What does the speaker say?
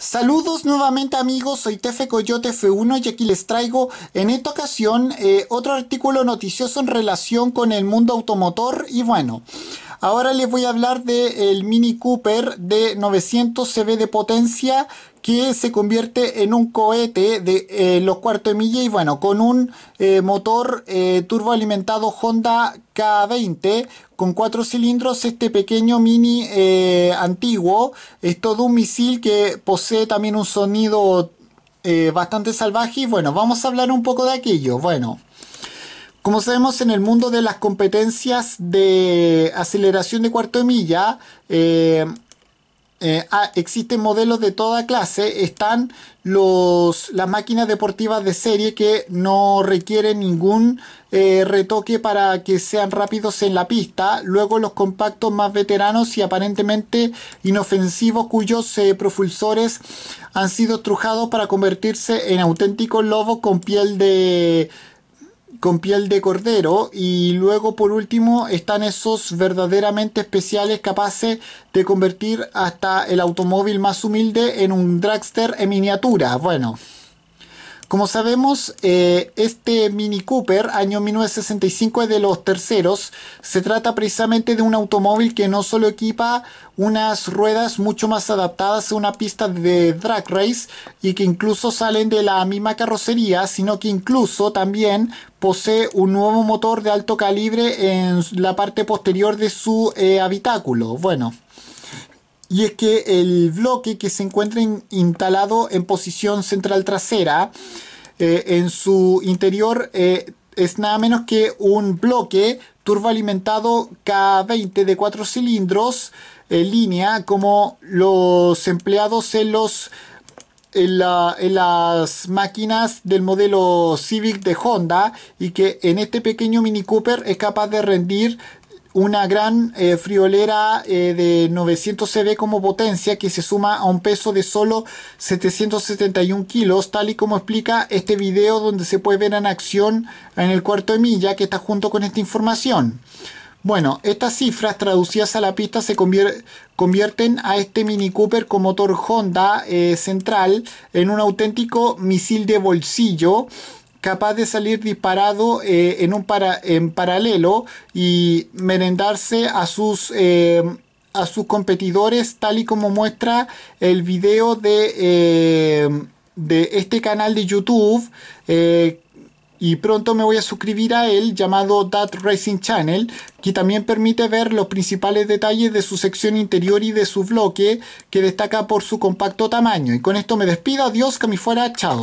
Saludos nuevamente amigos, soy Tefe Coyote F1 y aquí les traigo en esta ocasión eh, otro artículo noticioso en relación con el mundo automotor y bueno, Ahora les voy a hablar del el Mini Cooper de 900 CV de potencia que se convierte en un cohete de eh, los cuartos de milla y bueno, con un eh, motor eh, turboalimentado Honda K20 con cuatro cilindros, este pequeño mini antiguo, es todo un misil que posee también un sonido bastante salvaje y bueno, vamos a hablar un poco de aquello. Bueno. Como sabemos, en el mundo de las competencias de aceleración de cuarto de milla, eh, eh, ah, existen modelos de toda clase. Están los, las máquinas deportivas de serie que no requieren ningún eh, retoque para que sean rápidos en la pista. Luego los compactos más veteranos y aparentemente inofensivos cuyos propulsores han sido trujados para convertirse en auténticos lobos con piel de con piel de cordero y luego por último están esos verdaderamente especiales capaces de convertir hasta el automóvil más humilde en un dragster en miniatura. Bueno, como sabemos, eh, este Mini Cooper, año 1965, es de los terceros. Se trata precisamente de un automóvil que no solo equipa unas ruedas mucho más adaptadas a una pista de drag race y que incluso salen de la misma carrocería, sino que incluso también posee un nuevo motor de alto calibre en la parte posterior de su eh, habitáculo. Bueno, y es que el bloque que se encuentra instalado en posición central trasera, eh, en su interior eh, es nada menos que un bloque turboalimentado K20 de 4 cilindros en línea, como los empleados en los en, las máquinas del modelo Civic de Honda y que en este pequeño Mini Cooper es capaz de rendir una gran eh, friolera eh, de 900 CV como potencia que se suma a un peso de solo 771 kilos tal y como explica este video donde se puede ver en acción en el cuarto de milla que está junto con esta información bueno, estas cifras traducidas a la pista se convierten a este Mini Cooper con motor Honda eh, central en un auténtico misil de bolsillo capaz de salir disparado eh, en un paralelo y merendarse eh, a sus competidores tal y como muestra el video de este canal de YouTube y pronto me voy a suscribir a él llamado That Racing Channel, que también permite ver los principales detalles de su sección interior y de su bloque, que destaca por su compacto tamaño. Y con esto me despido, adiós, que me fuera, chao.